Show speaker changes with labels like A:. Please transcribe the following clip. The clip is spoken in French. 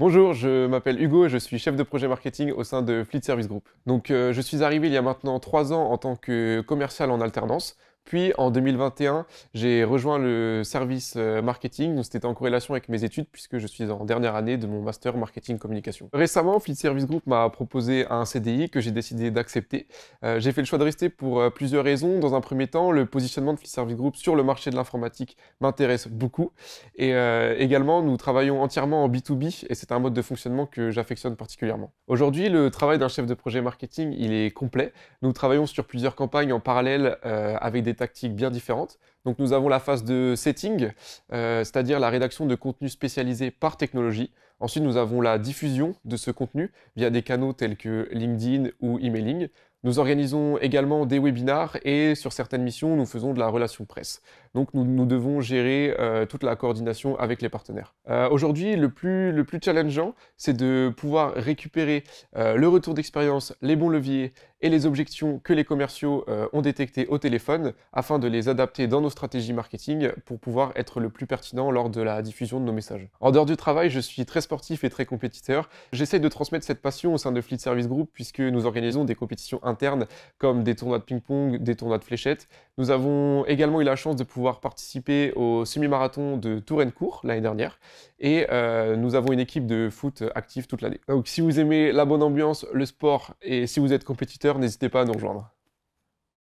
A: Bonjour, je m'appelle Hugo et je suis chef de projet marketing au sein de Fleet Service Group. Donc, euh, je suis arrivé il y a maintenant trois ans en tant que commercial en alternance puis en 2021, j'ai rejoint le service euh, marketing. c'était en corrélation avec mes études puisque je suis en dernière année de mon master marketing communication. Récemment, Fleet Service Group m'a proposé un CDI que j'ai décidé d'accepter. Euh, j'ai fait le choix de rester pour euh, plusieurs raisons. Dans un premier temps, le positionnement de Fleet Service Group sur le marché de l'informatique m'intéresse beaucoup. Et également, nous travaillons entièrement en B2B et c'est un mode de fonctionnement que j'affectionne particulièrement. Aujourd'hui, le travail d'un chef de projet marketing, il est complet. Nous travaillons sur plusieurs campagnes en parallèle avec des tactiques bien différentes. Donc nous avons la phase de setting, euh, c'est-à-dire la rédaction de contenu spécialisé par technologie. Ensuite, nous avons la diffusion de ce contenu via des canaux tels que LinkedIn ou emailing. Nous organisons également des webinars et sur certaines missions, nous faisons de la relation presse. Donc nous, devons gérer euh, toute la coordination avec les partenaires. Euh, aujourd'hui, le plus, le plus challengeant, c'est de pouvoir récupérer le retour d'expérience, les bons leviers et les objections que les commerciaux ont détectées au téléphone afin de les adapter dans nos stratégies stratégie marketing pour pouvoir être le plus pertinent lors de la diffusion de nos messages. En dehors du travail, je suis très sportif et très compétiteur. J'essaie de transmettre cette passion au sein de Fleet Service Group puisque nous organisons des compétitions internes comme des tournois de ping-pong, des tournois de fléchettes. Nous avons également eu la chance de pouvoir participer au semi-marathon de Tourencourt l'année dernière et euh, nous avons une équipe de foot active toute l'année. Donc si vous aimez la bonne ambiance, le sport et si vous êtes compétiteur, n'hésitez pas à nous rejoindre.